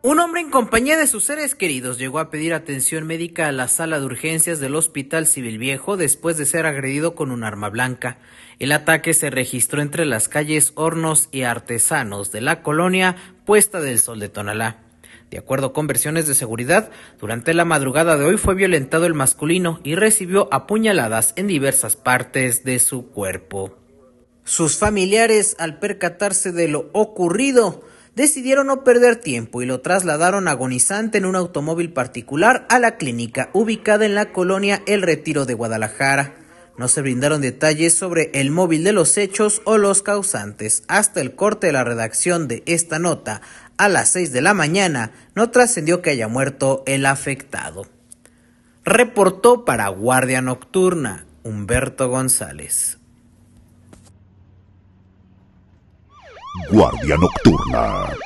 Un hombre en compañía de sus seres queridos llegó a pedir atención médica a la sala de urgencias del Hospital Civil Viejo después de ser agredido con un arma blanca. El ataque se registró entre las calles Hornos y Artesanos de la colonia Puesta del Sol de Tonalá. De acuerdo con versiones de seguridad, durante la madrugada de hoy fue violentado el masculino y recibió apuñaladas en diversas partes de su cuerpo. Sus familiares, al percatarse de lo ocurrido, decidieron no perder tiempo y lo trasladaron agonizante en un automóvil particular a la clínica ubicada en la colonia El Retiro de Guadalajara. No se brindaron detalles sobre el móvil de los hechos o los causantes. Hasta el corte de la redacción de esta nota a las 6 de la mañana no trascendió que haya muerto el afectado. Reportó para Guardia Nocturna Humberto González. Guardia Nocturna.